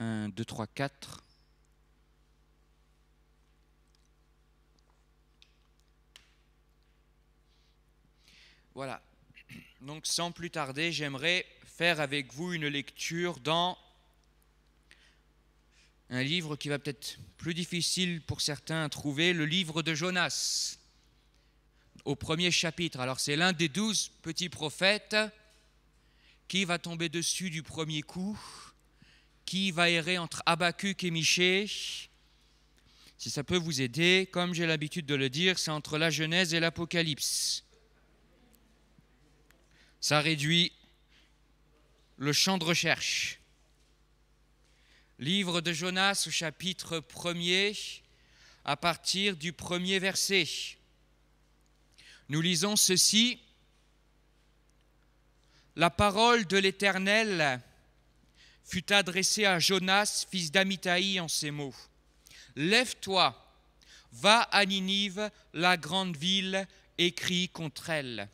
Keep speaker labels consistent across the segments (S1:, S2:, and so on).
S1: 1, 2, 3, 4. Voilà. Donc sans plus tarder, j'aimerais faire avec vous une lecture dans un livre qui va peut-être plus difficile pour certains à trouver, le livre de Jonas, au premier chapitre. Alors c'est l'un des douze petits prophètes qui va tomber dessus du premier coup qui va errer entre Abacuc et Michée. Si ça peut vous aider, comme j'ai l'habitude de le dire, c'est entre la Genèse et l'Apocalypse. Ça réduit le champ de recherche. Livre de Jonas chapitre 1er, à partir du premier verset. Nous lisons ceci. La parole de l'Éternel fut adressé à Jonas, fils d'Amitaï, en ces mots. Lève-toi, va à Ninive, la grande ville, et crie contre elle,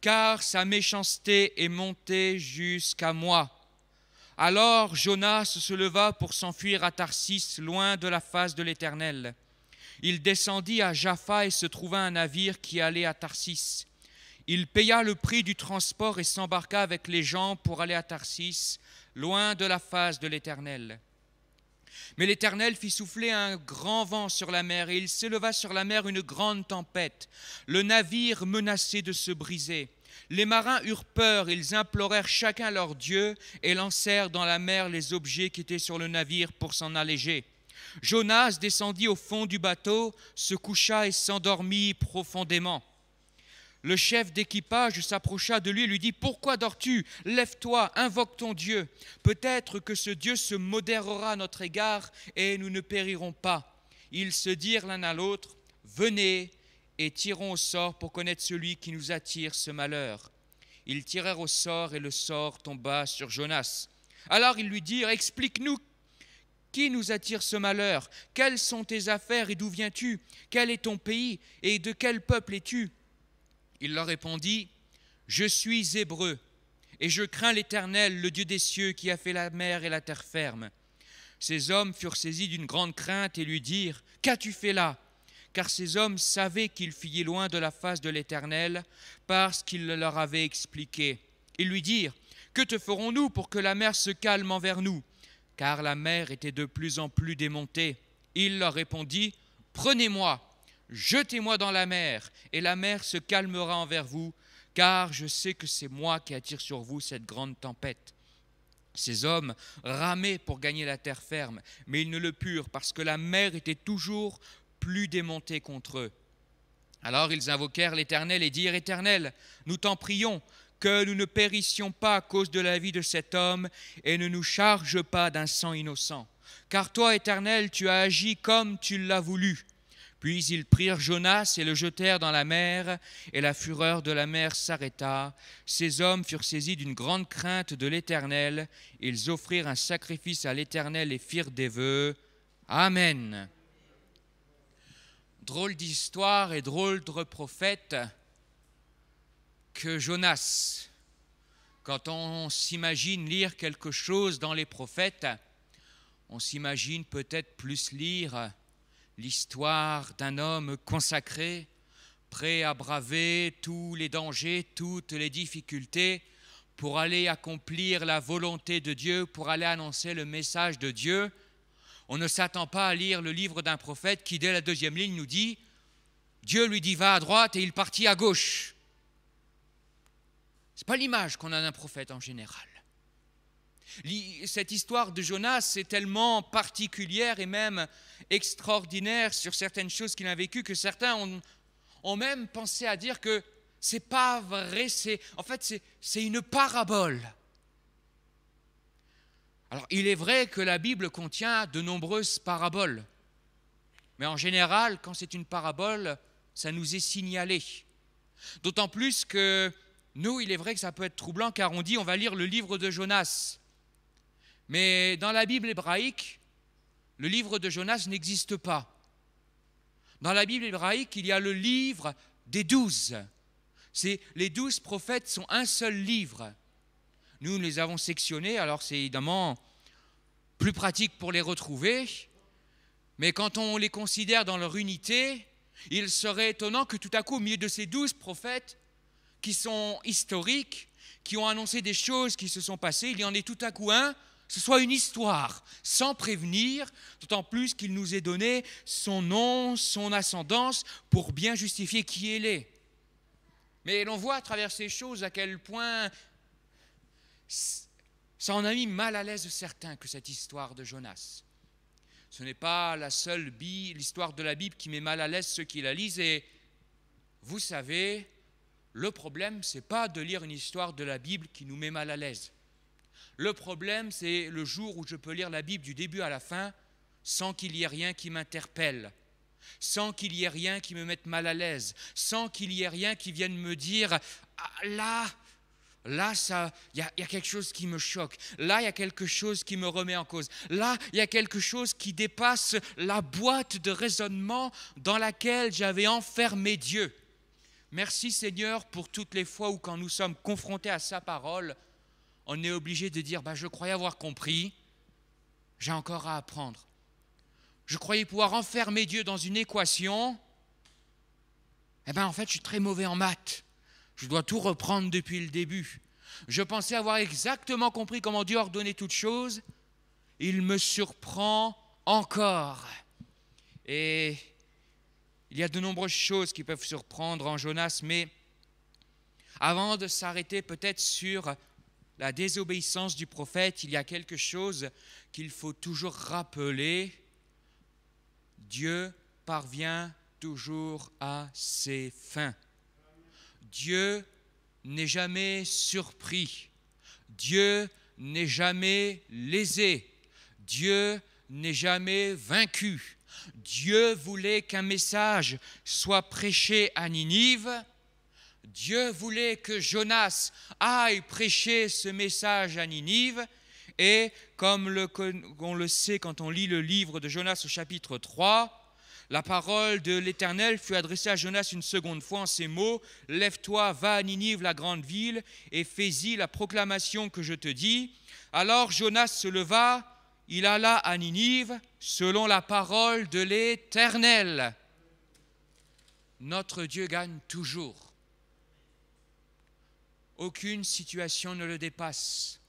S1: car sa méchanceté est montée jusqu'à moi. Alors Jonas se leva pour s'enfuir à Tarsis, loin de la face de l'Éternel. Il descendit à Jaffa et se trouva un navire qui allait à Tarsis. Il paya le prix du transport et s'embarqua avec les gens pour aller à Tarsis loin de la face de l'Éternel. Mais l'Éternel fit souffler un grand vent sur la mer, et il s'éleva sur la mer une grande tempête. Le navire menaçait de se briser. Les marins eurent peur, ils implorèrent chacun leur Dieu, et lancèrent dans la mer les objets qui étaient sur le navire pour s'en alléger. Jonas descendit au fond du bateau, se coucha et s'endormit profondément. Le chef d'équipage s'approcha de lui et lui dit, Pourquoi dors-tu Lève-toi, invoque ton Dieu. Peut-être que ce Dieu se modérera à notre égard et nous ne périrons pas. Ils se dirent l'un à l'autre, Venez et tirons au sort pour connaître celui qui nous attire ce malheur. Ils tirèrent au sort et le sort tomba sur Jonas. Alors ils lui dirent, Explique-nous qui nous attire ce malheur Quelles sont tes affaires et d'où viens-tu Quel est ton pays et de quel peuple es-tu il leur répondit, Je suis hébreu, et je crains l'Éternel, le Dieu des cieux, qui a fait la mer et la terre ferme. Ces hommes furent saisis d'une grande crainte et lui dirent, Qu'as-tu fait là Car ces hommes savaient qu'ils fuyaient loin de la face de l'Éternel, parce qu'il leur avait expliqué. Ils lui dirent, Que te ferons-nous pour que la mer se calme envers nous Car la mer était de plus en plus démontée. Il leur répondit, Prenez-moi Jetez-moi dans la mer, et la mer se calmera envers vous, car je sais que c'est moi qui attire sur vous cette grande tempête. Ces hommes ramaient pour gagner la terre ferme, mais ils ne le purent parce que la mer était toujours plus démontée contre eux. Alors ils invoquèrent l'Éternel et dirent, Éternel, nous t'en prions, que nous ne périssions pas à cause de la vie de cet homme, et ne nous charge pas d'un sang innocent. Car toi, Éternel, tu as agi comme tu l'as voulu. Puis ils prirent Jonas et le jetèrent dans la mer, et la fureur de la mer s'arrêta. Ces hommes furent saisis d'une grande crainte de l'Éternel. Ils offrirent un sacrifice à l'Éternel et firent des vœux. Amen. Drôle d'histoire et drôle de prophète que Jonas. Quand on s'imagine lire quelque chose dans les prophètes, on s'imagine peut-être plus lire l'histoire d'un homme consacré, prêt à braver tous les dangers, toutes les difficultés, pour aller accomplir la volonté de Dieu, pour aller annoncer le message de Dieu. On ne s'attend pas à lire le livre d'un prophète qui, dès la deuxième ligne, nous dit, Dieu lui dit va à droite et il partit à gauche. Ce n'est pas l'image qu'on a d'un prophète en général. Cette histoire de Jonas est tellement particulière et même extraordinaire sur certaines choses qu'il a vécues que certains ont, ont, même pensé à dire que c'est pas vrai, c'est en fait c'est une parabole. Alors il est vrai que la Bible contient de nombreuses paraboles, mais en général quand c'est une parabole, ça nous est signalé. D'autant plus que nous, il est vrai que ça peut être troublant car on dit on va lire le livre de Jonas. Mais dans la Bible hébraïque, le livre de Jonas n'existe pas. Dans la Bible hébraïque, il y a le livre des douze. Les douze prophètes sont un seul livre. Nous, les avons sectionnés, alors c'est évidemment plus pratique pour les retrouver. Mais quand on les considère dans leur unité, il serait étonnant que tout à coup, au milieu de ces douze prophètes, qui sont historiques, qui ont annoncé des choses qui se sont passées, il y en ait tout à coup un ce soit une histoire, sans prévenir, d'autant plus qu'il nous est donné son nom, son ascendance, pour bien justifier qui elle est. Mais l'on voit à travers ces choses à quel point ça en a mis mal à l'aise certains que cette histoire de Jonas. Ce n'est pas la seule l'histoire de la Bible qui met mal à l'aise ceux qui la lisent. Et vous savez, le problème, c'est pas de lire une histoire de la Bible qui nous met mal à l'aise. Le problème, c'est le jour où je peux lire la Bible du début à la fin sans qu'il y ait rien qui m'interpelle, sans qu'il y ait rien qui me mette mal à l'aise, sans qu'il y ait rien qui vienne me dire ah, là, Là, il y, y, a quelque chose qui me choque. Là, il y a quelque chose qui me remet en cause. Là, il y a quelque chose qui dépasse la boîte de raisonnement dans laquelle j'avais enfermé Dieu. Merci Seigneur pour toutes les fois où quand nous sommes confrontés à sa parole, on est obligé de dire, bah, je croyais avoir compris, j'ai encore à apprendre. Je croyais pouvoir enfermer Dieu dans une équation. Eh bien, en fait, je suis très mauvais en maths. Je dois tout reprendre depuis le début. Je pensais avoir exactement compris comment Dieu ordonnait toutes choses. Il me surprend encore. Et il y a de nombreuses choses qui peuvent surprendre en Jonas, mais avant de s'arrêter peut-être sur la désobéissance du prophète, il y a quelque chose qu'il faut toujours rappeler. Dieu parvient toujours à ses fins. Dieu n'est jamais surpris. Dieu n'est jamais lésé. Dieu n'est jamais vaincu. Dieu voulait qu'un message soit prêché à Ninive Dieu voulait que Jonas aille prêcher ce message à Ninive. Et comme le, on le sait quand on lit le livre de Jonas au chapitre 3, la parole de l'Éternel fut adressée à Jonas une seconde fois en ces mots Lève-toi, va à Ninive, la grande ville, et fais-y la proclamation que je te dis. Alors Jonas se leva, il alla à Ninive, selon la parole de l'Éternel. Notre Dieu gagne toujours. Aucune situation ne le dépasse.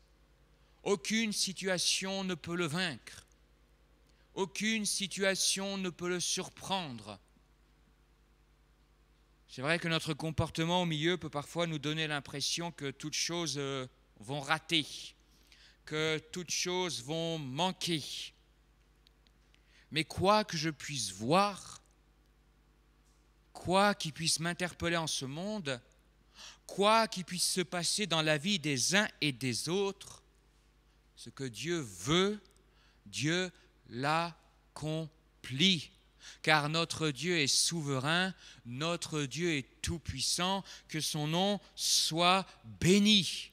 S1: Aucune situation ne peut le vaincre. Aucune situation ne peut le surprendre. C'est vrai que notre comportement au milieu peut parfois nous donner l'impression que toutes choses euh, vont rater, que toutes choses vont manquer. Mais quoi que je puisse voir, quoi qui puisse m'interpeller en ce monde, quoi qu'il puisse se passer dans la vie des uns et des autres, ce que Dieu veut, Dieu l'accomplit. Car notre Dieu est souverain, notre Dieu est tout-puissant, que son nom soit béni.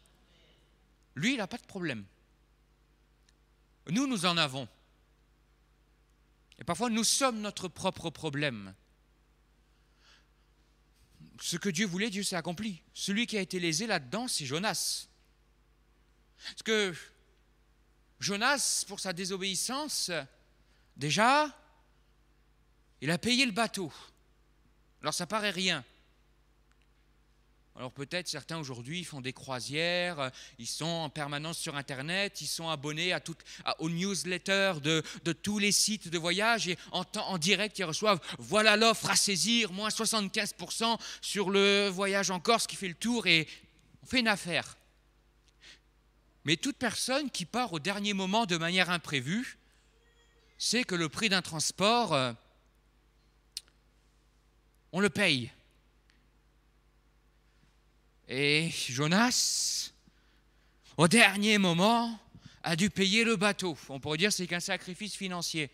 S1: Lui, il n'a pas de problème. Nous, nous en avons. Et parfois, nous sommes notre propre problème ce que Dieu voulait, Dieu s'est accompli. Celui qui a été lésé là-dedans, c'est Jonas. Parce que Jonas, pour sa désobéissance, déjà, il a payé le bateau. Alors ça paraît rien. Alors peut-être certains aujourd'hui font des croisières, euh, ils sont en permanence sur Internet, ils sont abonnés à aux newsletters de, tous les sites de voyage et en, en direct ils reçoivent voilà l'offre à saisir, moins 75% sur le voyage en Corse qui fait le tour et on fait une affaire. Mais toute personne qui part au dernier moment de manière imprévue sait que le prix d'un transport, euh, on le paye. Et Jonas, au dernier moment, a dû payer le bateau. On pourrait dire que c'est qu'un sacrifice financier.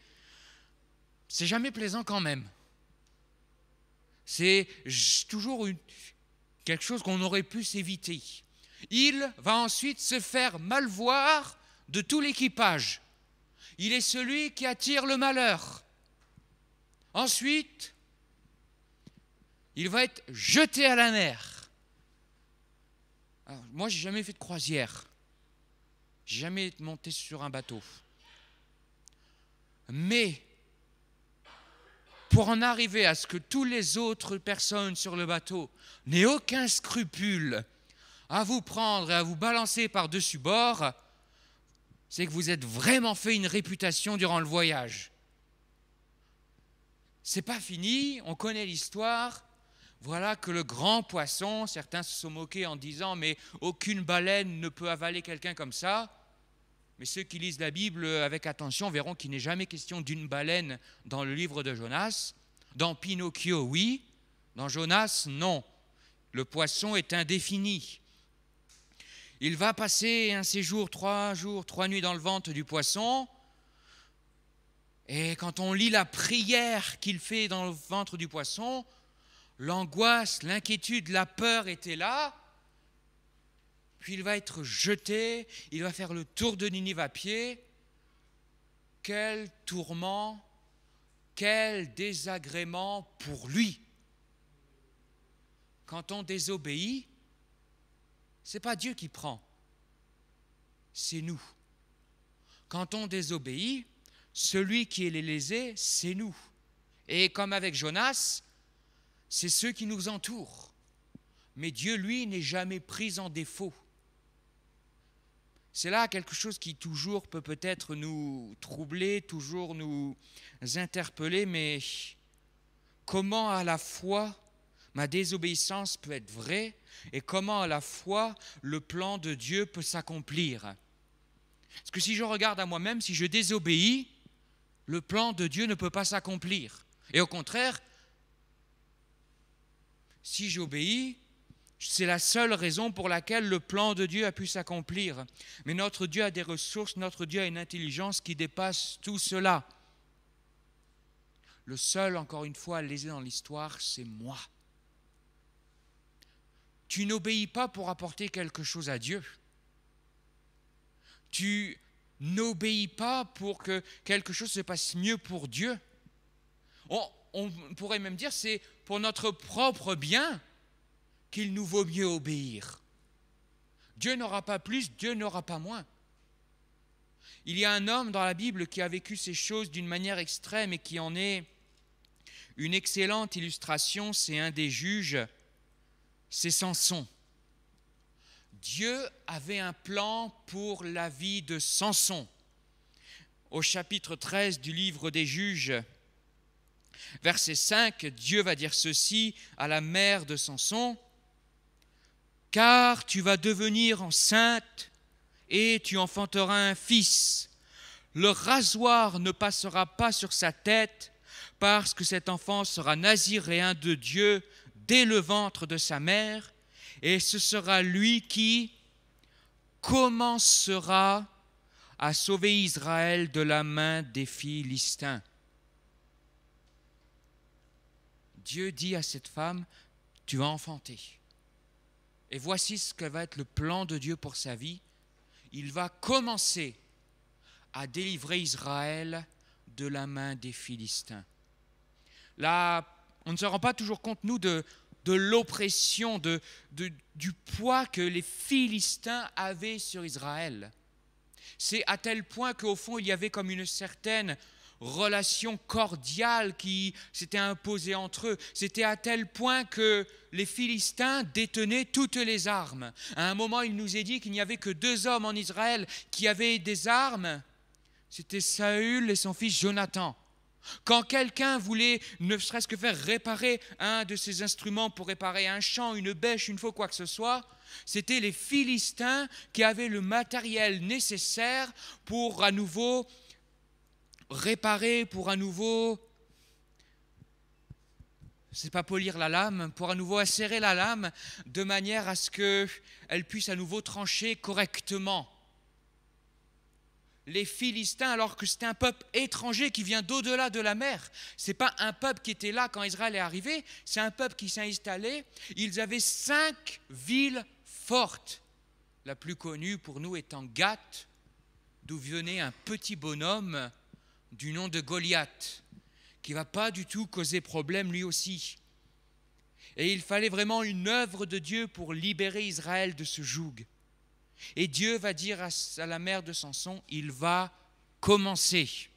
S1: C'est jamais plaisant quand même. C'est toujours quelque chose qu'on aurait pu s'éviter. Il va ensuite se faire mal voir de tout l'équipage. Il est celui qui attire le malheur. Ensuite, il va être jeté à la mer moi, j'ai jamais fait de croisière. n'ai jamais monté sur un bateau. Mais pour en arriver à ce que toutes les autres personnes sur le bateau n'aient aucun scrupule à vous prendre et à vous balancer par-dessus bord, c'est que vous êtes vraiment fait une réputation durant le voyage. C'est pas fini, on connaît l'histoire voilà que le grand poisson, certains se sont moqués en disant, mais aucune baleine ne peut avaler quelqu'un comme ça. Mais ceux qui lisent la Bible avec attention verront qu'il n'est jamais question d'une baleine dans le livre de Jonas. Dans Pinocchio, oui. Dans Jonas, non. Le poisson est indéfini. Il va passer un séjour, trois jours, trois nuits dans le ventre du poisson. Et quand on lit la prière qu'il fait dans le ventre du poisson, l'angoisse, l'inquiétude, la peur étaient là, puis il va être jeté, il va faire le tour de Ninive à pied. Quel tourment, quel désagrément pour lui. Quand on désobéit, c'est pas Dieu qui prend, c'est nous. Quand on désobéit, celui qui est lésé, c'est nous. Et comme avec Jonas, c'est ceux qui nous entourent. Mais Dieu, lui, n'est jamais pris en défaut. C'est là quelque chose qui toujours peut peut-être nous troubler, toujours nous interpeller, mais comment à la fois ma désobéissance peut être vraie et comment à la fois le plan de Dieu peut s'accomplir. Parce que si je regarde à moi-même, si je désobéis, le plan de Dieu ne peut pas s'accomplir. Et au contraire, si j'obéis, c'est la seule raison pour laquelle le plan de Dieu a pu s'accomplir. Mais notre Dieu a des ressources, notre Dieu a une intelligence qui dépasse tout cela. Le seul, encore une fois, lésé dans l'histoire, c'est moi. Tu n'obéis pas pour apporter quelque chose à Dieu. Tu n'obéis pas pour que quelque chose se passe mieux pour Dieu. On, on pourrait même dire, c'est pour notre propre bien qu'il nous vaut mieux obéir. Dieu n'aura pas plus, Dieu n'aura pas moins. Il y a un homme dans la Bible qui a vécu ces choses d'une manière extrême et qui en est une excellente illustration, c'est un des juges, c'est Samson. Dieu avait un plan pour la vie de Samson. Au chapitre 13 du livre des juges, verset 5, Dieu va dire ceci à la mère de Samson, Car tu vas devenir enceinte et tu enfanteras un fils. Le rasoir ne passera pas sur sa tête parce que cet enfant sera naziréen de Dieu dès le ventre de sa mère, et ce sera lui qui commencera à sauver Israël de la main des Philistins. Dieu dit à cette femme, tu vas enfanter. Et voici ce que va être le plan de Dieu pour sa vie. Il va commencer à délivrer Israël de la main des Philistins. Là, on ne se rend pas toujours compte, nous, de, de l'oppression, de, du poids que les Philistins avaient sur Israël. C'est à tel point qu'au fond, il y avait comme une certaine relation cordiale qui s'était imposée entre eux. C'était à tel point que les Philistins détenaient toutes les armes. À un moment, il nous est dit qu'il n'y avait que deux hommes en Israël qui avaient des armes. C'était Saül et son fils Jonathan. Quand quelqu'un voulait ne serait-ce que faire réparer un de ses instruments pour réparer un champ, une bêche, une faux, quoi que ce soit, c'était les Philistins qui avaient le matériel nécessaire pour à nouveau réparer pour à nouveau, c'est pas polir la lame, pour à nouveau acérer la lame de manière à ce que elle puisse à nouveau trancher correctement. Les Philistins, alors que c'est un peuple étranger qui vient d'au-delà de la mer, c'est pas un peuple qui était là quand Israël est arrivé, c'est un peuple qui s'est installé. Ils avaient cinq villes fortes. La plus connue pour nous étant Gath, d'où venait un petit bonhomme du nom de Goliath, qui va pas du tout causer problème lui aussi. Et il fallait vraiment une œuvre de Dieu pour libérer Israël de ce joug. Et Dieu va dire à la mère de Samson, il va commencer.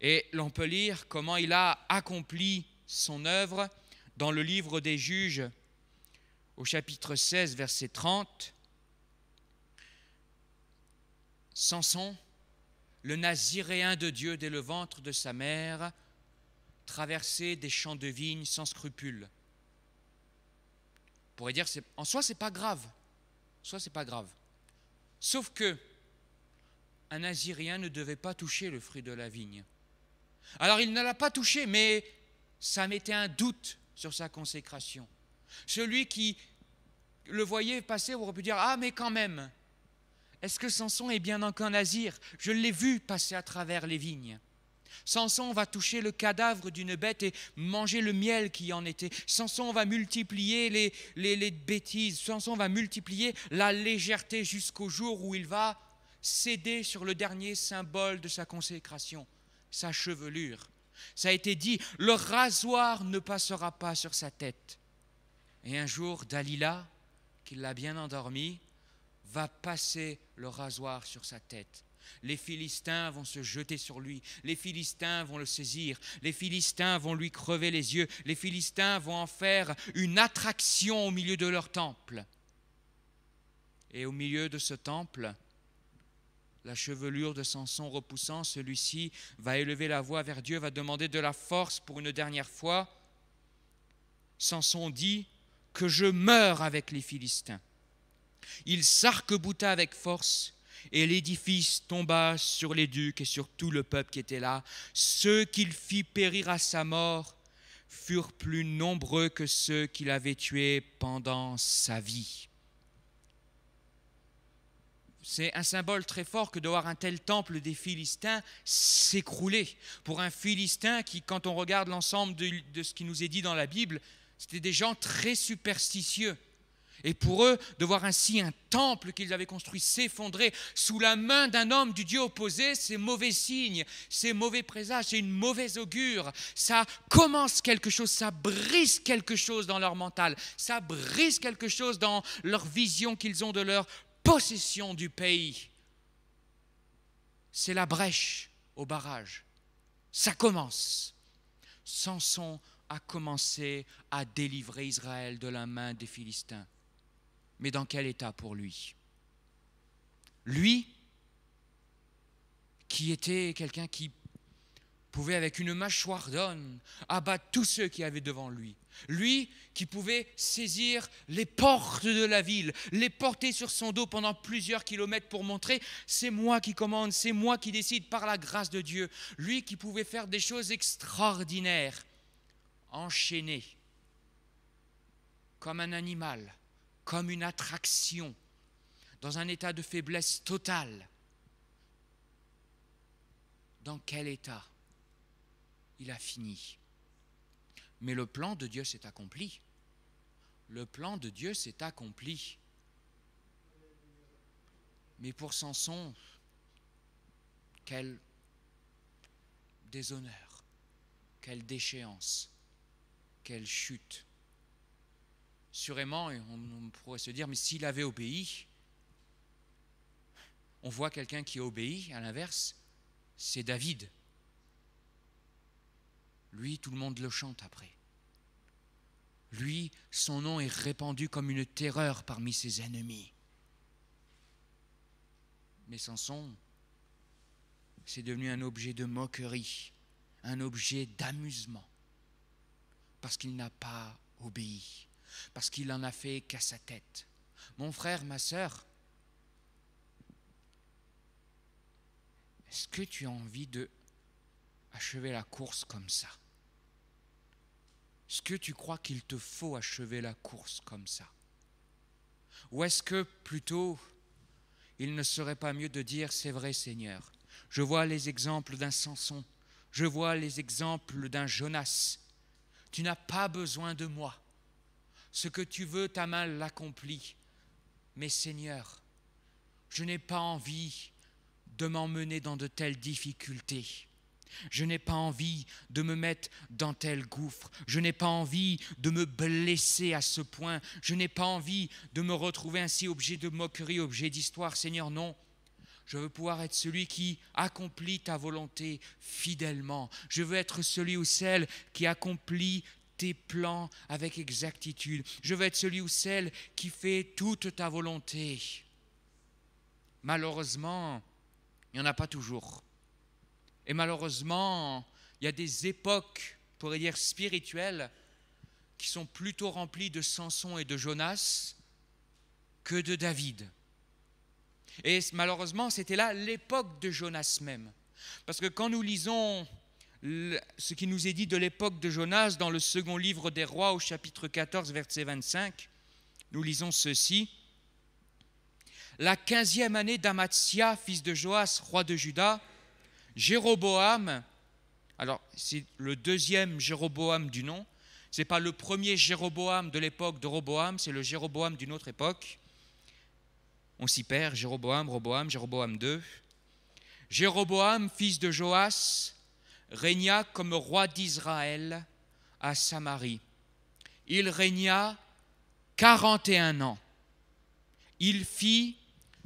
S1: Et l'on peut lire comment il a accompli son œuvre dans le livre des juges au chapitre 16, verset 30. Samson le naziréen de Dieu dès le ventre de sa mère, traversait des champs de vigne sans scrupule. » On pourrait dire, en soi, c'est pas grave. soit c'est pas grave. Sauf que un nazirien ne devait pas toucher le fruit de la vigne. Alors il ne l'a pas touché, mais ça mettait un doute sur sa consécration. Celui qui le voyait passer aurait pu dire Ah, mais quand même, est-ce que Samson est bien encore nazir Je l'ai vu passer à travers les vignes. Samson va toucher le cadavre d'une bête et manger le miel qui en était. Samson va multiplier les, les, les bêtises. Samson va multiplier la légèreté jusqu'au jour où il va céder sur le dernier symbole de sa consécration, sa chevelure. Ça a été dit, le rasoir ne passera pas sur sa tête. Et un jour, Dalila, qui l'a bien endormi, va passer le rasoir sur sa tête. Les Philistins vont se jeter sur lui, les Philistins vont le saisir, les Philistins vont lui crever les yeux, les Philistins vont en faire une attraction au milieu de leur temple. Et au milieu de ce temple, la chevelure de Samson repoussant, celui-ci va élever la voix vers Dieu, va demander de la force pour une dernière fois. Samson dit que je meurs avec les Philistins. Il s'arquebouta avec force et l'édifice tomba sur les ducs et sur tout le peuple qui était là. Ceux qu'il fit périr à sa mort furent plus nombreux que ceux qu'il avait tués pendant sa vie. C'est un symbole très fort que de voir un tel temple des Philistins s'écrouler. Pour un Philistin qui, quand on regarde l'ensemble de, de ce qui nous est dit dans la Bible, c'était des gens très superstitieux et pour eux, de voir ainsi un temple qu'ils avaient construit s'effondrer sous la main d'un homme du Dieu opposé, c'est mauvais signe, c'est mauvais présage, c'est une mauvaise augure. Ça commence quelque chose, ça brise quelque chose dans leur mental, ça brise quelque chose dans leur vision qu'ils ont de leur possession du pays. C'est la brèche au barrage. Ça commence. Samson a commencé à délivrer Israël de la main des Philistins mais dans quel état pour lui Lui, qui était quelqu'un qui pouvait avec une mâchoire d'homme abattre tous ceux qui avaient devant lui. Lui qui pouvait saisir les portes de la ville, les porter sur son dos pendant plusieurs kilomètres pour montrer c'est moi qui commande, c'est moi qui décide par la grâce de Dieu. Lui qui pouvait faire des choses extraordinaires, enchaîné comme un animal comme une attraction, dans un état de faiblesse totale. Dans quel état il a fini Mais le plan de Dieu s'est accompli. Le plan de Dieu s'est accompli. Mais pour Samson, quel déshonneur, quelle déchéance, quelle chute. Sûrement, on, on pourrait se dire, mais s'il avait obéi, on voit quelqu'un qui obéit, à l'inverse, c'est David. Lui, tout le monde le chante après. Lui, son nom est répandu comme une terreur parmi ses ennemis. Mais Samson, c'est devenu un objet de moquerie, un objet d'amusement, parce qu'il n'a pas obéi parce qu'il en a fait qu'à sa tête. Mon frère, ma sœur, est-ce que tu as envie de achever la course comme ça Est-ce que tu crois qu'il te faut achever la course comme ça Ou est-ce que plutôt il ne serait pas mieux de dire c'est vrai Seigneur Je vois les exemples d'un Samson, je vois les exemples d'un Jonas. Tu n'as pas besoin de moi. Ce que tu veux, ta main l'accomplit. Mais Seigneur, je n'ai pas envie de m'emmener dans de telles difficultés. Je n'ai pas envie de me mettre dans tel gouffre. Je n'ai pas envie de me blesser à ce point. Je n'ai pas envie de me retrouver ainsi objet de moquerie, objet d'histoire. Seigneur, non. Je veux pouvoir être celui qui accomplit ta volonté fidèlement. Je veux être celui ou celle qui accomplit tes plans avec exactitude. Je veux être celui ou celle qui fait toute ta volonté. Malheureusement, il n'y en a pas toujours. Et malheureusement, il y a des époques, pour dire spirituelles, qui sont plutôt remplies de Samson et de Jonas que de David. Et malheureusement, c'était là l'époque de Jonas même. Parce que quand nous lisons ce qui nous est dit de l'époque de Jonas dans le second livre des rois au chapitre 14 verset 25. Nous lisons ceci. La quinzième année d'Amatsia, fils de Joas, roi de Juda, Jéroboam, alors c'est le deuxième Jéroboam du nom, ce n'est pas le premier Jéroboam de l'époque de Roboam, c'est le Jéroboam d'une autre époque. On s'y perd, Jéroboam, Roboam, Jéroboam II. Jéroboam, fils de Joas, régna comme roi d'Israël à Samarie. Il régna 41 ans. Il fit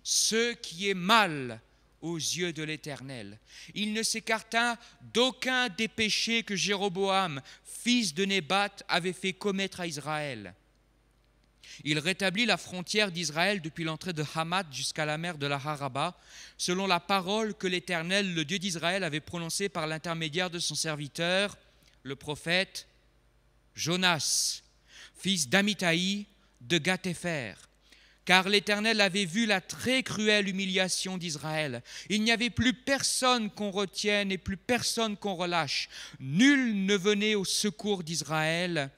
S1: ce qui est mal aux yeux de l'Éternel. Il ne s'écarta d'aucun des péchés que Jéroboam, fils de Nébat, avait fait commettre à Israël. Il rétablit la frontière d'Israël depuis l'entrée de Hamat jusqu'à la mer de la Haraba, selon la parole que l'Éternel, le Dieu d'Israël, avait prononcée par l'intermédiaire de son serviteur, le prophète Jonas, fils d'Amitai de Gathéfer. Car l'Éternel avait vu la très cruelle humiliation d'Israël. Il n'y avait plus personne qu'on retienne et plus personne qu'on relâche. Nul ne venait au secours d'Israël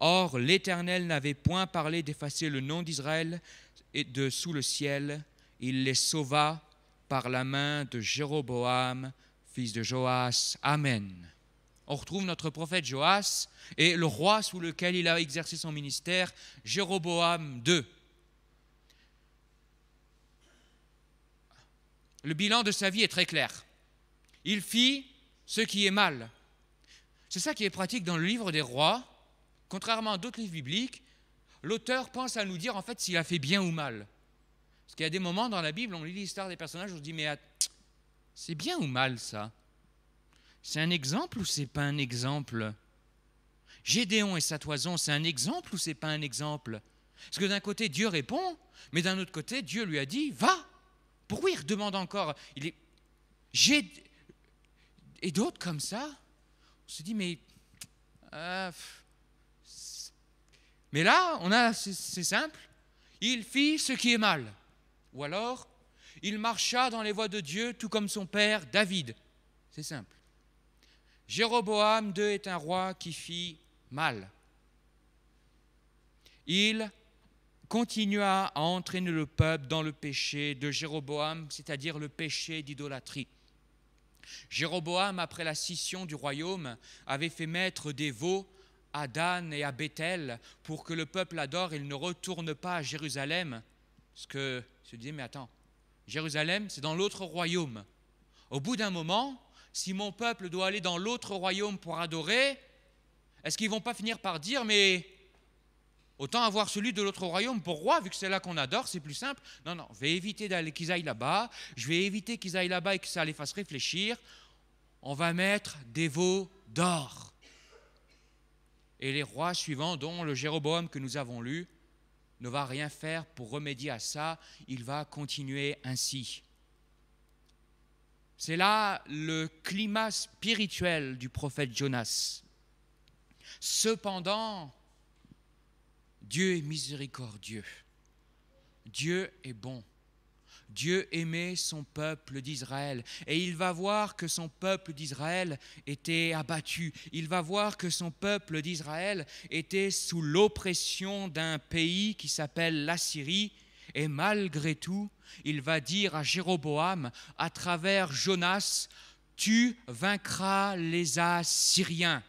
S1: Or, l'Éternel n'avait point parlé d'effacer le nom d'Israël et de sous le ciel. Il les sauva par la main de Jéroboam, fils de Joas. Amen. On retrouve notre prophète Joas et le roi sous lequel il a exercé son ministère, Jéroboam II. Le bilan de sa vie est très clair. Il fit ce qui est mal. C'est ça qui est pratique dans le livre des rois. Contrairement à d'autres livres bibliques, l'auteur pense à nous dire en fait s'il a fait bien ou mal. Parce qu'il y a des moments dans la Bible, on lit l'histoire des personnages, on se dit mais c'est bien ou mal ça C'est un exemple ou c'est pas un exemple Gédéon et sa toison, c'est un exemple ou c'est pas un exemple Parce que d'un côté Dieu répond, mais d'un autre côté Dieu lui a dit va. Pourquoi il redemande encore Il est et d'autres comme ça. On se dit mais ah, mais là, on a, c'est simple, il fit ce qui est mal. Ou alors, il marcha dans les voies de Dieu, tout comme son père David. C'est simple. Jéroboam II est un roi qui fit mal. Il continua à entraîner le peuple dans le péché de Jéroboam, c'est-à-dire le péché d'idolâtrie. Jéroboam, après la scission du royaume, avait fait mettre des veaux à Dan et à Bethel pour que le peuple adore, il ne retourne pas à Jérusalem. ce que se disait, mais attends, Jérusalem, c'est dans l'autre royaume. Au bout d'un moment, si mon peuple doit aller dans l'autre royaume pour adorer, est-ce qu'ils vont pas finir par dire, mais autant avoir celui de l'autre royaume pour roi, vu que c'est là qu'on adore, c'est plus simple. Non, non, je vais éviter qu'ils aillent là-bas, je vais éviter qu'ils aillent là-bas et que ça les fasse réfléchir. On va mettre des veaux d'or et les rois suivants, dont le Jéroboam que nous avons lu, ne va rien faire pour remédier à ça, il va continuer ainsi. C'est là le climat spirituel du prophète Jonas. Cependant, Dieu est miséricordieux. Dieu est bon. Dieu aimait son peuple d'Israël. Et il va voir que son peuple d'Israël était abattu. Il va voir que son peuple d'Israël était sous l'oppression d'un pays qui s'appelle l'Assyrie. Et malgré tout, il va dire à Jéroboam, à travers Jonas, tu vaincras les Assyriens.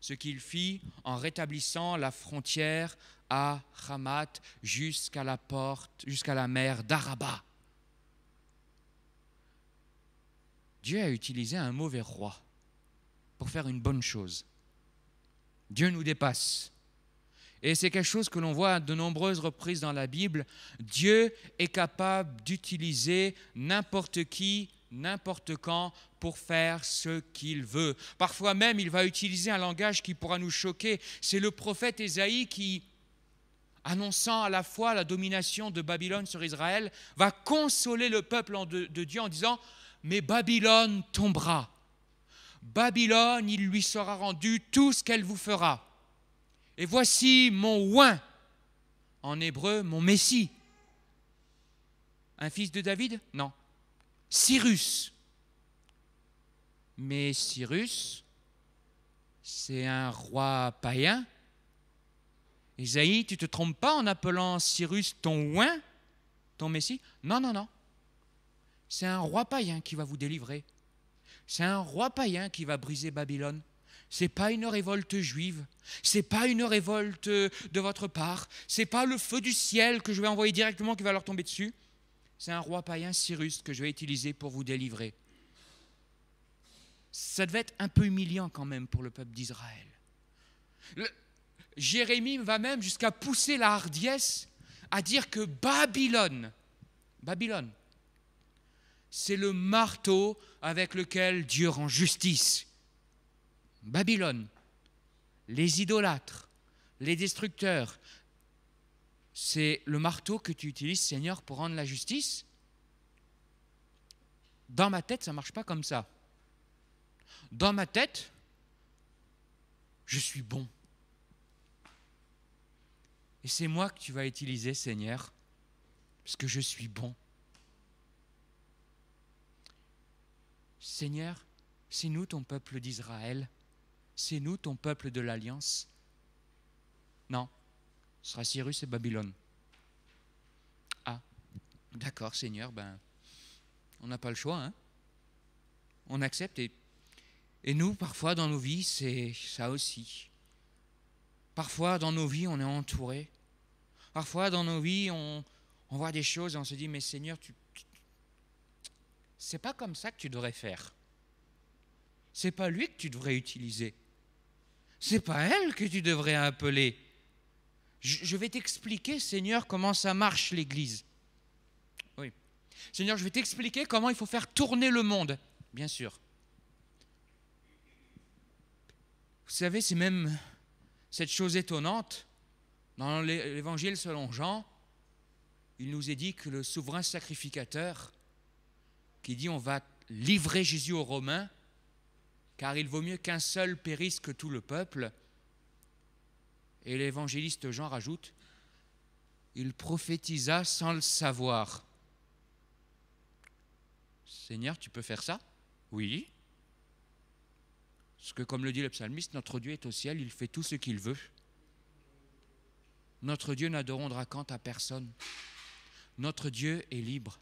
S1: Ce qu'il fit en rétablissant la frontière à Ramat jusqu'à la porte, jusqu'à la mer d'Araba. Dieu a utilisé un mauvais roi pour faire une bonne chose. Dieu nous dépasse. Et c'est quelque chose que l'on voit de nombreuses reprises dans la Bible. Dieu est capable d'utiliser n'importe qui, n'importe quand pour faire ce qu'il veut. Parfois même, il va utiliser un langage qui pourra nous choquer. C'est le prophète Ésaïe qui, annonçant à la fois la domination de Babylone sur Israël, va consoler le peuple de Dieu en disant, mais Babylone tombera. Babylone, il lui sera rendu tout ce qu'elle vous fera. Et voici mon oin, en hébreu, mon Messie. Un fils de David Non. Cyrus. Mais Cyrus, c'est un roi païen. Isaïe, tu te trompes pas en appelant Cyrus ton oin, ton Messie Non, non, non. C'est un roi païen qui va vous délivrer. C'est un roi païen qui va briser Babylone. C'est pas une révolte juive, c'est pas une révolte euh, de votre part, c'est pas le feu du ciel que je vais envoyer directement qui va leur tomber dessus. C'est un roi païen Cyrus que je vais utiliser pour vous délivrer. Ça devait être un peu humiliant quand même pour le peuple d'Israël. Jérémie va même jusqu'à pousser la hardiesse à dire que Babylone, Babylone, c'est le marteau avec lequel Dieu rend justice. Babylone, les idolâtres, les destructeurs, c'est le marteau que tu utilises, Seigneur, pour rendre la justice Dans ma tête, ça ne marche pas comme ça. Dans ma tête, je suis bon. Et c'est moi que tu vas utiliser, Seigneur, parce que je suis bon. Seigneur, c'est nous ton peuple d'Israël, c'est nous ton peuple de l'Alliance. Non, ce sera Cyrus et Babylone. Ah, d'accord Seigneur, ben, on n'a pas le choix. Hein. on accepte et, nous, parfois dans nos vies, c'est ça aussi. Parfois dans nos vies, on est entouré. Parfois dans nos vies, on, voit des choses et on se dit, mais Seigneur, tu, c'est pas comme ça que tu devrais faire. C'est pas lui que tu devrais utiliser. C'est pas elle que tu devrais appeler. Je vais t'expliquer, Seigneur, comment ça marche l'Église. Oui. Seigneur, je vais t'expliquer comment il faut faire tourner le monde. Bien sûr. Vous savez, c'est même cette chose étonnante. Dans l'Évangile selon Jean, il nous est dit que le souverain sacrificateur qui dit on va livrer Jésus aux Romains, car il vaut mieux qu'un seul périsse que tout le peuple. Et l'évangéliste Jean rajoute, il prophétisa sans le savoir. Seigneur, tu peux faire ça Oui. Parce que comme le dit le psalmiste, notre Dieu est au ciel, il fait tout ce qu'il veut. Notre Dieu n'adorera quant à personne. Notre Dieu est libre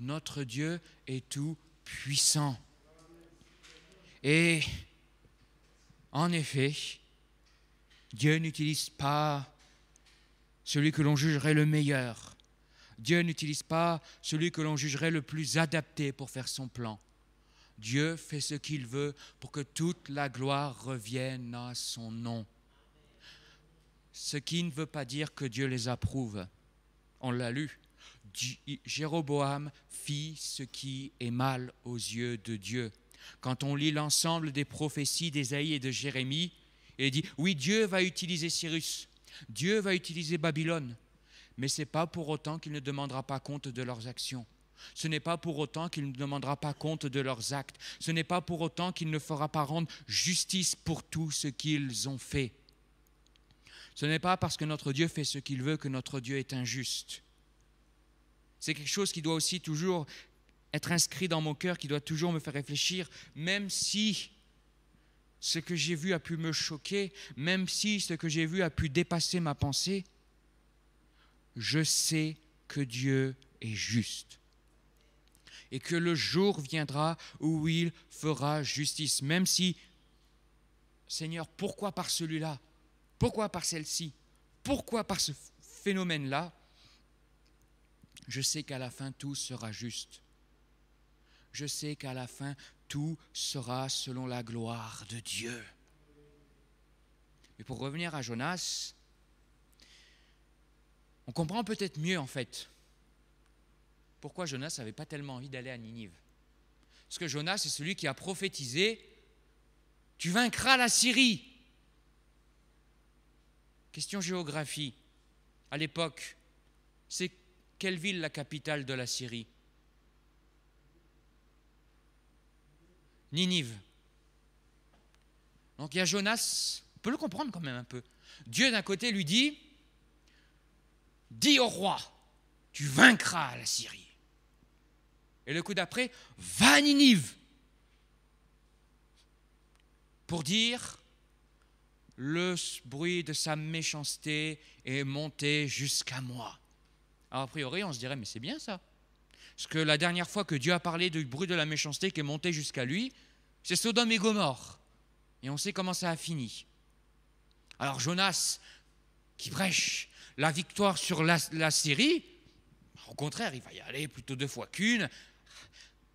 S1: notre Dieu est tout puissant. Et en effet, Dieu n'utilise pas celui que l'on jugerait le meilleur. Dieu n'utilise pas celui que l'on jugerait le plus adapté pour faire son plan. Dieu fait ce qu'il veut pour que toute la gloire revienne à son nom. Ce qui ne veut pas dire que Dieu les approuve. On l'a lu. Jéroboam fit ce qui est mal aux yeux de Dieu. Quand on lit l'ensemble des prophéties d'Ésaïe et de Jérémie, il dit, oui, Dieu va utiliser Cyrus, Dieu va utiliser Babylone, mais ce n'est pas pour autant qu'il ne demandera pas compte de leurs actions. Ce n'est pas pour autant qu'il ne demandera pas compte de leurs actes. Ce n'est pas pour autant qu'il ne fera pas rendre justice pour tout ce qu'ils ont fait. Ce n'est pas parce que notre Dieu fait ce qu'il veut que notre Dieu est injuste. C'est quelque chose qui doit aussi toujours être inscrit dans mon cœur, qui doit toujours me faire réfléchir, même si ce que j'ai vu a pu me choquer, même si ce que j'ai vu a pu dépasser ma pensée, je sais que Dieu est juste. Et que le jour viendra où il fera justice, même si, Seigneur, pourquoi par celui-là Pourquoi par celle-ci Pourquoi par ce phénomène-là je sais qu'à la fin, tout sera juste. Je sais qu'à la fin, tout sera selon la gloire de Dieu. Mais pour revenir à Jonas, on comprend peut-être mieux en fait pourquoi Jonas n'avait pas tellement envie d'aller à Ninive. Parce que Jonas est celui qui a prophétisé Tu vaincras la Syrie. Question géographie. À l'époque, c'est quelle ville la capitale de la Syrie Ninive. Donc il y a Jonas, on peut le comprendre quand même un peu. Dieu d'un côté lui dit, dis au roi, tu vaincras la Syrie. Et le coup d'après, va à Ninive pour dire, le bruit de sa méchanceté est monté jusqu'à moi. Alors a priori, on se dirait, mais c'est bien ça. Parce que la dernière fois que Dieu a parlé du bruit de la méchanceté qui est monté jusqu'à lui, c'est Sodome et Gomorre. Et on sait comment ça a fini. Alors Jonas, qui prêche la victoire sur la, Syrie, au contraire, il va y aller plutôt deux fois qu'une.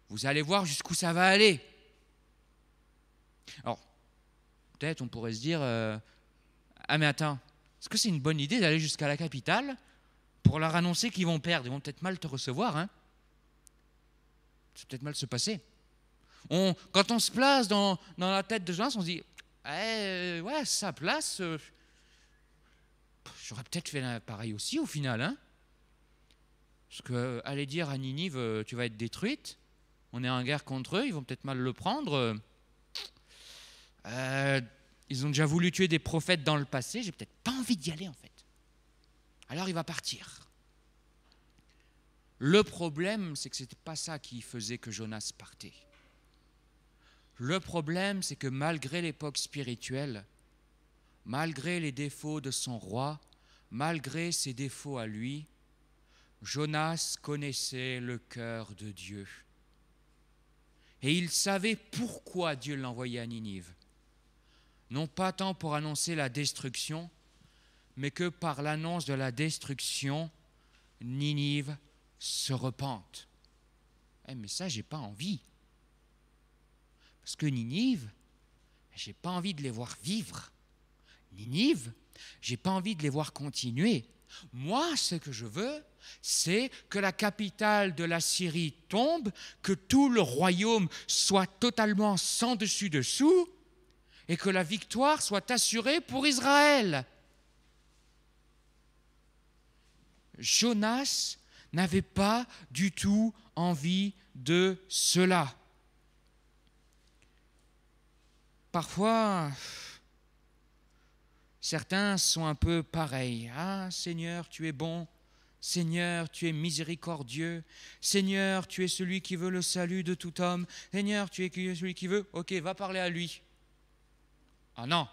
S1: Vous allez voir jusqu'où ça va aller. Alors, peut-être on pourrait se dire, euh, ah mais attends, est-ce que c'est une bonne idée d'aller jusqu'à la capitale pour leur annoncer qu'ils vont perdre. Ils vont peut-être mal te recevoir. Hein C'est peut-être mal se passer. On, quand on se place dans, la tête de Jonas, on se dit eh, euh, Ouais, sa place, euh, j'aurais peut-être fait pareil aussi au final. Hein Parce que aller dire à Ninive Tu vas être détruite, on est en guerre contre eux, ils vont peut-être mal le prendre. Euh, ils ont déjà voulu tuer des prophètes dans le passé, j'ai peut-être pas envie d'y aller en fait. Alors il va partir. Le problème, c'est que ce n'était pas ça qui faisait que Jonas partait. Le problème, c'est que malgré l'époque spirituelle, malgré les défauts de son roi, malgré ses défauts à lui, Jonas connaissait le cœur de Dieu. Et il savait pourquoi Dieu l'envoyait à Ninive. Non pas tant pour annoncer la destruction, mais que par l'annonce de la destruction, Ninive se repente. Eh, mais ça, j'ai pas envie. Parce que Ninive, j'ai pas envie de les voir vivre. Ninive, j'ai pas envie de les voir continuer. Moi, ce que je veux, c'est que la capitale de la Syrie tombe, que tout le royaume soit totalement sans dessus dessous et que la victoire soit assurée pour Israël. Jonas n'avait pas du tout envie de cela. Parfois, certains sont un peu pareils. Ah Seigneur, tu es bon. Seigneur, tu es miséricordieux. Seigneur, tu es celui qui veut le salut de tout homme. Seigneur, tu es celui qui veut. Ok, va parler à lui. Ah non.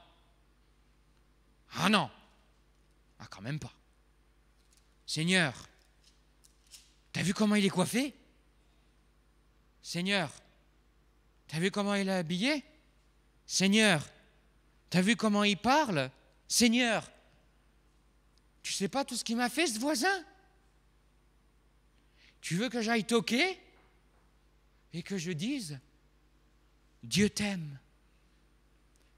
S1: Ah non. Ah quand même pas. Seigneur, t'as vu comment il est coiffé Seigneur, t'as vu comment il est habillé Seigneur, t'as vu comment il parle Seigneur, tu sais pas tout ce qu'il m'a fait ce voisin Tu veux que j'aille toquer et que je dise Dieu t'aime.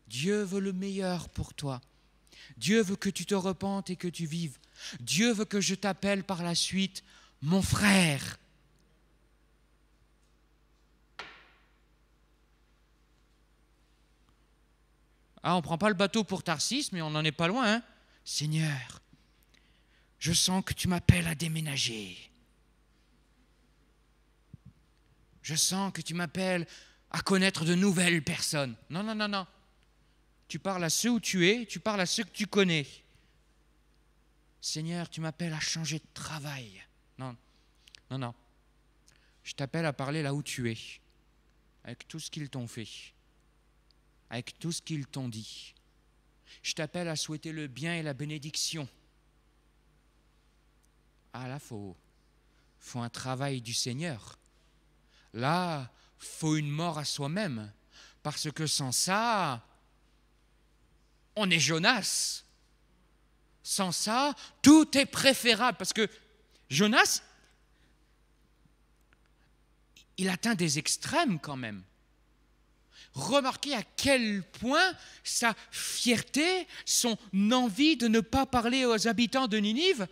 S1: Dieu veut le meilleur pour toi. Dieu veut que tu te repentes et que tu vives. Dieu veut que je t'appelle par la suite mon frère. Ah, on ne prend pas le bateau pour Tarsis, mais on n'en est pas loin. Hein. Seigneur, je sens que tu m'appelles à déménager. Je sens que tu m'appelles à connaître de nouvelles personnes. Non, non, non, non tu parles à ceux où tu es, tu parles à ceux que tu connais. Seigneur, tu m'appelles à changer de travail. Non, non, non. Je t'appelle à parler là où tu es, avec tout ce qu'ils t'ont fait, avec tout ce qu'ils t'ont dit. Je t'appelle à souhaiter le bien et la bénédiction. Ah là, il faut un travail du Seigneur. Là, faut une mort à soi-même, parce que sans ça, on est Jonas. Sans ça, tout est préférable parce que Jonas, il atteint des extrêmes quand même. Remarquez à quel point sa fierté, son envie de ne pas parler aux habitants de Ninive,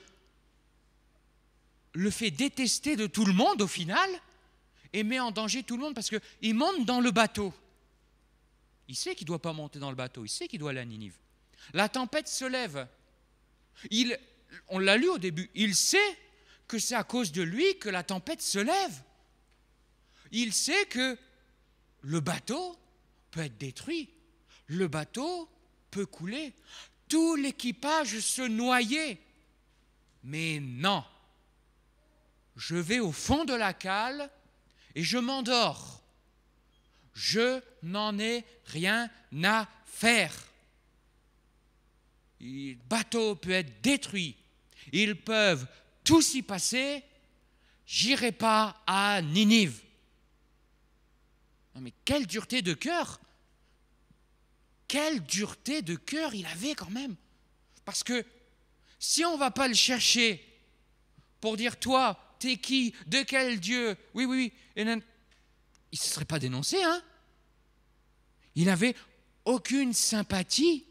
S1: le fait détester de tout le monde au final et met en danger tout le monde parce qu'il monte dans le bateau. Il sait qu'il ne doit pas monter dans le bateau, il sait qu'il doit aller à Ninive. La tempête se lève. Il, on l'a lu au début, il sait que c'est à cause de lui que la tempête se lève. Il sait que le bateau peut être détruit, le bateau peut couler, tout l'équipage se noyer. Mais non, je vais au fond de la cale et je m'endors. Je n'en ai rien à faire. Le bateau peut être détruit. Ils peuvent tous y passer. J'irai pas à Ninive. mais quelle dureté de cœur Quelle dureté de cœur il avait quand même Parce que si on ne va pas le chercher pour dire toi, t'es qui, de quel Dieu, oui, oui, oui, il ne serait pas dénoncé, hein il n'avait aucune sympathie,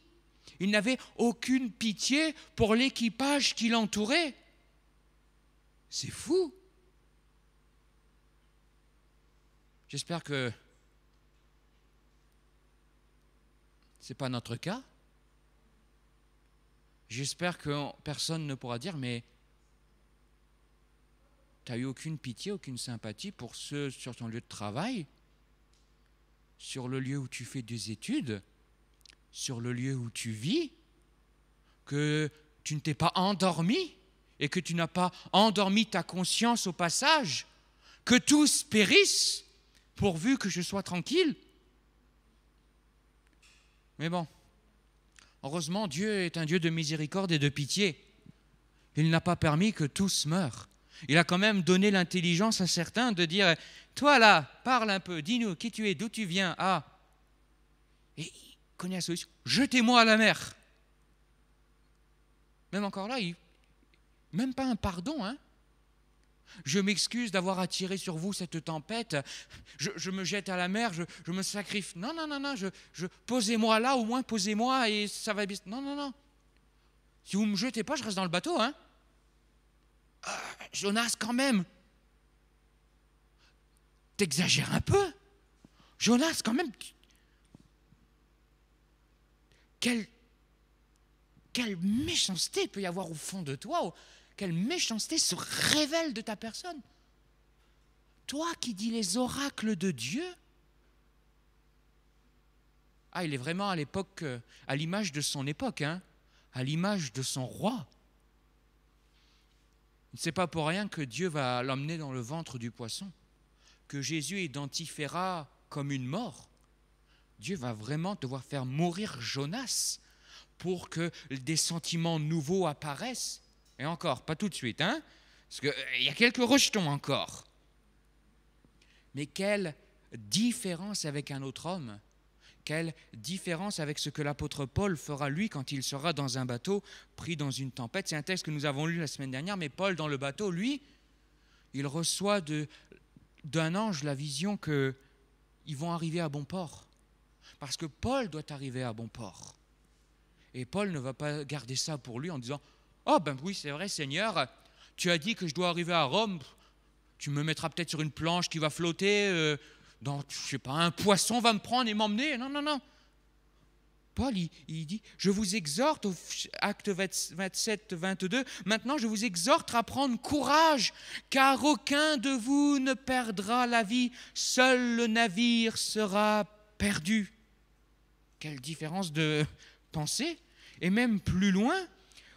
S1: il n'avait aucune pitié pour l'équipage qui l'entourait. C'est fou. J'espère que ce n'est pas notre cas. J'espère que personne ne pourra dire, mais tu n'as eu aucune pitié, aucune sympathie pour ceux sur ton lieu de travail sur le lieu où tu fais des études, sur le lieu où tu vis, que tu ne t'es pas endormi et que tu n'as pas endormi ta conscience au passage, que tous périssent pourvu que je sois tranquille. Mais bon, heureusement Dieu est un Dieu de miséricorde et de pitié. Il n'a pas permis que tous meurent. Il a quand même donné l'intelligence à certains de dire toi là, parle un peu, dis-nous qui tu es, d'où tu viens. Ah Et il connaît la solution. Jetez-moi à la mer. Même encore là, même pas un pardon, hein je m'excuse d'avoir attiré sur vous cette tempête. Je, me jette à la mer, je, me sacrifie. Non, non, non, non. Je, posez-moi là, au moins posez-moi et ça va bien. Non, non, non. Si vous me jetez pas, je reste dans le bateau, hein. Ah, Jonas, quand même t'exagères un peu. Jonas, quand même, quelle, quelle méchanceté peut y avoir au fond de toi, oh, quelle méchanceté se révèle de ta personne. Toi qui dis les oracles de Dieu, ah, il est vraiment à l'époque, euh, à l'image de son époque, hein, à l'image de son roi. C'est pas pour rien que Dieu va l'emmener dans le ventre du poisson que Jésus identifiera comme une mort, Dieu va vraiment devoir faire mourir Jonas pour que des sentiments nouveaux apparaissent. Et encore, pas tout de suite, hein Parce qu'il euh, y a quelques rejetons encore. Mais quelle différence avec un autre homme Quelle différence avec ce que l'apôtre Paul fera lui quand il sera dans un bateau pris dans une tempête C'est un texte que nous avons lu la semaine dernière, mais Paul dans le bateau, lui, il reçoit de d'un ange la vision que ils vont arriver à bon port. Parce que Paul doit arriver à bon port. Et Paul ne va pas garder ça pour lui en disant Oh, ben oui, c'est vrai, Seigneur, tu as dit que je dois arriver à Rome. Tu me mettras peut-être sur une planche qui va flotter. Euh, dans, je sais pas, un poisson va me prendre et m'emmener. Non, non, non. Paul, il, dit, je vous exhorte, au acte 27, 22, maintenant je vous exhorte à prendre courage, car aucun de vous ne perdra la vie, seul le navire sera perdu. Quelle différence de pensée. Et même plus loin,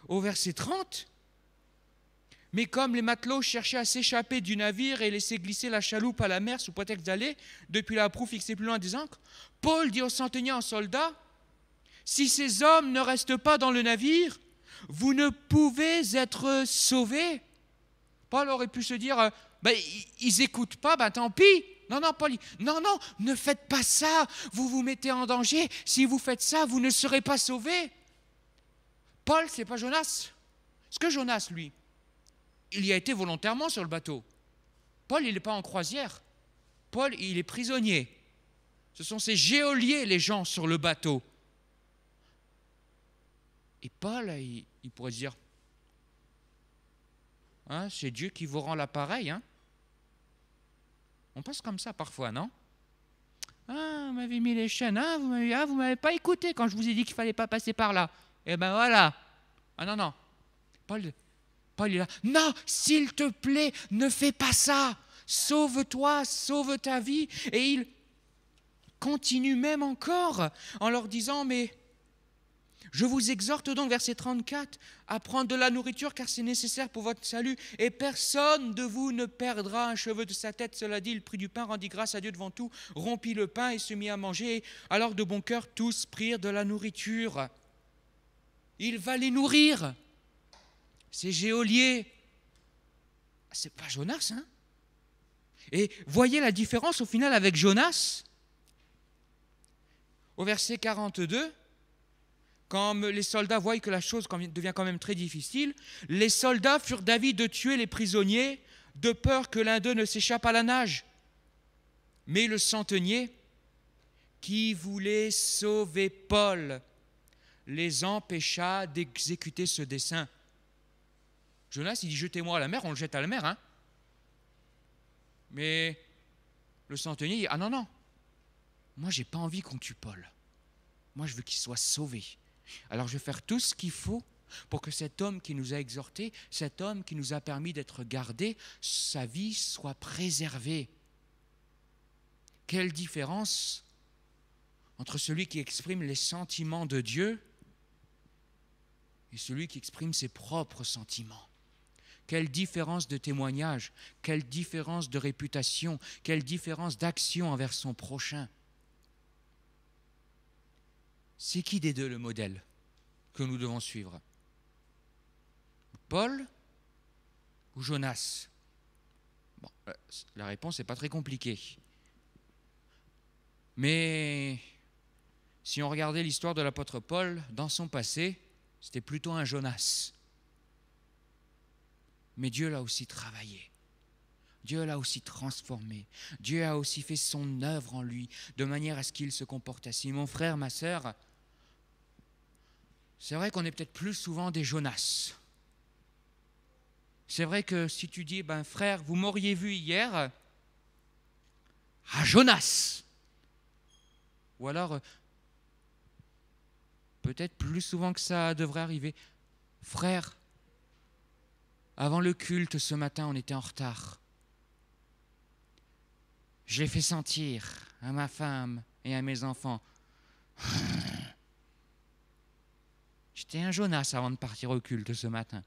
S1: au verset 30, mais comme les matelots cherchaient à s'échapper du navire et laisser glisser la chaloupe à la mer sous prétexte d'aller depuis la proue fixée plus loin des ancres, Paul dit aux centenaires en soldat si ces hommes ne restent pas dans le navire, vous ne pouvez être sauvés. Paul aurait pu se dire, euh, ben, ils n'écoutent pas, ben, tant pis. Non, non, Paul, non, non, ne faites pas ça, vous vous mettez en danger, si vous faites ça, vous ne serez pas sauvés. Paul, ce n'est pas Jonas. Ce que Jonas, lui, il y a été volontairement sur le bateau. Paul, il n'est pas en croisière. Paul, il est prisonnier. Ce sont ces géoliers, les gens sur le bateau. Et Paul, il, pourrait se dire, hein, c'est Dieu qui vous rend l'appareil. Hein On passe comme ça parfois, non Ah, vous m'avez mis les chaînes, hein, vous m'avez, ah, m'avez pas écouté quand je vous ai dit qu'il fallait pas passer par là. Eh ben voilà. Ah non, non. Paul, Paul est là. Non, s'il te plaît, ne fais pas ça. Sauve-toi, sauve ta vie. Et il continue même encore en leur disant, mais je vous exhorte donc, verset 34, à prendre de la nourriture car c'est nécessaire pour votre salut et personne de vous ne perdra un cheveu de sa tête. Cela dit, il prit du pain, rendit grâce à Dieu devant tout, rompit le pain et se mit à manger. Alors de bon cœur, tous prirent de la nourriture. Il va les nourrir. C'est géolier. Ah, c'est pas Jonas, hein Et voyez la différence au final avec Jonas. Au verset 42, quand les soldats voient que la chose devient quand même très difficile, les soldats furent d'avis de tuer les prisonniers de peur que l'un d'eux ne s'échappe à la nage. Mais le centenier, qui voulait sauver Paul, les empêcha d'exécuter ce dessein. Jonas, il dit Jetez-moi à la mer, on le jette à la mer. Hein Mais le centenier dit Ah non, non, moi j'ai pas envie qu'on tue Paul. Moi je veux qu'il soit sauvé. Alors je vais faire tout ce qu'il faut pour que cet homme qui nous a exhortés, cet homme qui nous a permis d'être gardés, sa vie soit préservée. Quelle différence entre celui qui exprime les sentiments de Dieu et celui qui exprime ses propres sentiments. Quelle différence de témoignage, quelle différence de réputation, quelle différence d'action envers son prochain c'est qui des deux le modèle que nous devons suivre Paul ou Jonas euh, La réponse n'est pas très compliquée. Mais si on regardait l'histoire de l'apôtre Paul, dans son passé, c'était plutôt un Jonas. Mais Dieu l'a aussi travaillé. Dieu l'a aussi transformé. Dieu a aussi fait son œuvre en lui, de manière à ce qu'il se comporte ainsi. Mon frère, ma sœur, c'est vrai qu'on est peut-être plus souvent des Jonas. C'est vrai que si tu dis, ben frère, vous m'auriez vu hier, à Jonas. Ou alors, peut-être plus souvent que ça devrait arriver, frère, avant le culte ce matin, on était en retard. Je l'ai fait sentir à ma femme et à mes enfants. J'étais un Jonas avant de partir au culte ce matin.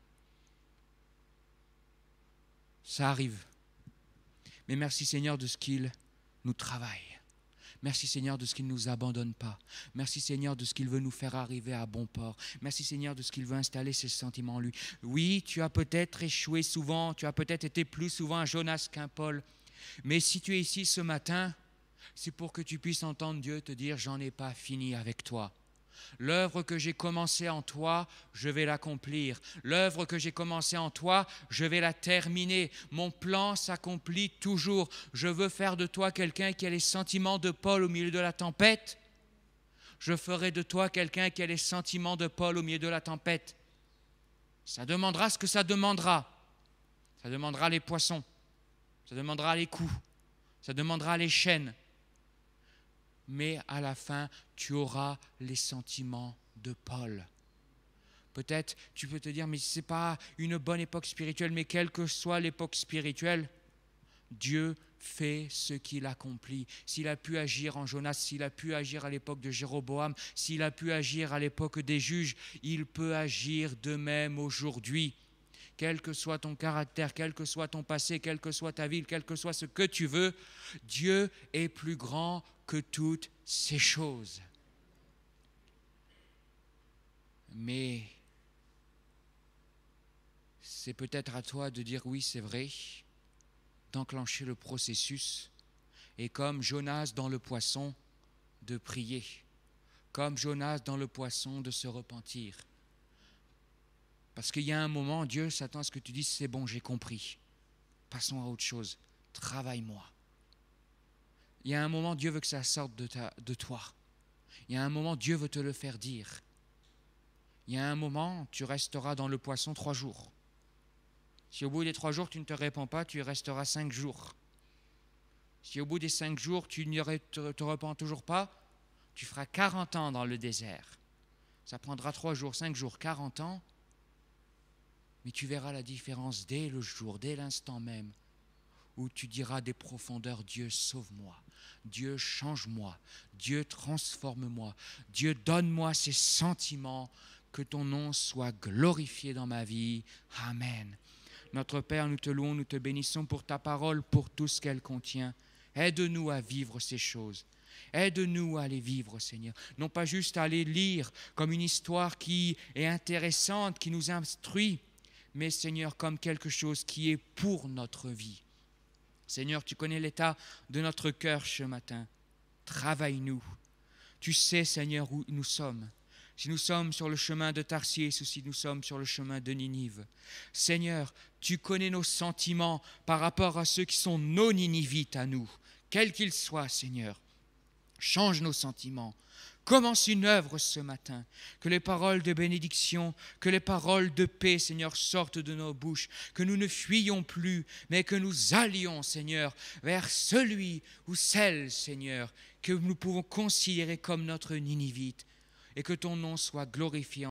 S1: Ça arrive. Mais merci Seigneur de ce qu'il nous travaille. Merci Seigneur de ce qu'il ne nous abandonne pas. Merci Seigneur de ce qu'il veut nous faire arriver à bon port. Merci Seigneur de ce qu'il veut installer ses sentiments en lui. Oui, tu as peut-être échoué souvent, tu as peut-être été plus souvent un Jonas qu'un Paul. Mais si tu es ici ce matin, c'est pour que tu puisses entendre Dieu te dire, j'en ai pas fini avec toi. L'œuvre que j'ai commencée en toi, je vais l'accomplir. L'œuvre que j'ai commencée en toi, je vais la terminer. Mon plan s'accomplit toujours. Je veux faire de toi quelqu'un qui a les sentiments de Paul au milieu de la tempête. Je ferai de toi quelqu'un qui a les sentiments de Paul au milieu de la tempête. Ça demandera ce que ça demandera. Ça demandera les poissons. Ça demandera les coups. Ça demandera les chaînes mais à la fin, tu auras les sentiments de Paul. Peut-être tu peux te dire, mais ce n'est pas une bonne époque spirituelle, mais quelle que soit l'époque spirituelle, Dieu fait ce qu'il accomplit. S'il a pu agir en Jonas, s'il a pu agir à l'époque de Jéroboam, s'il a pu agir à l'époque des juges, il peut agir de même aujourd'hui quel que soit ton caractère, quel que soit ton passé, quelle que soit ta ville, quel que soit ce que tu veux, Dieu est plus grand que toutes ces choses. Mais c'est peut-être à toi de dire oui, c'est vrai, d'enclencher le processus, et comme Jonas dans le poisson, de prier, comme Jonas dans le poisson, de se repentir parce qu'il y a un moment, Dieu s'attend à ce que tu dises, c'est bon, j'ai compris. Passons à autre chose. Travaille-moi. Il y a un moment, Dieu veut que ça sorte de, toi. Il y a un moment, Dieu veut te le faire dire. Il y a un moment, tu resteras dans le poisson trois jours. Si au bout des trois jours, tu ne te répands pas, tu y resteras cinq jours. Si au bout des cinq jours, tu ne te, te toujours pas, tu feras quarante ans dans le désert. Ça prendra trois jours, cinq jours, quarante ans mais tu verras la différence dès le jour, dès l'instant même, où tu diras des profondeurs, Dieu sauve-moi, Dieu change-moi, Dieu transforme-moi, Dieu donne-moi ces sentiments, que ton nom soit glorifié dans ma vie. Amen. Notre Père, nous te louons, nous te bénissons pour ta parole, pour tout ce qu'elle contient. Aide-nous à vivre ces choses. Aide-nous à les vivre, Seigneur. Non pas juste à les lire comme une histoire qui est intéressante, qui nous instruit, mais Seigneur, comme quelque chose qui est pour notre vie. Seigneur, tu connais l'état de notre cœur ce matin. Travaille-nous. Tu sais, Seigneur, où nous sommes. Si nous sommes sur le chemin de Tarsier ou si nous sommes sur le chemin de Ninive. Seigneur, tu connais nos sentiments par rapport à ceux qui sont non ninivites à nous, quels qu'ils soient, Seigneur. Change nos sentiments, Commence une œuvre ce matin. Que les paroles de bénédiction, que les paroles de paix, Seigneur, sortent de nos bouches. Que nous ne fuyons plus, mais que nous allions, Seigneur, vers celui ou celle, Seigneur, que nous pouvons considérer comme notre Ninivite. Et que ton nom soit glorifié.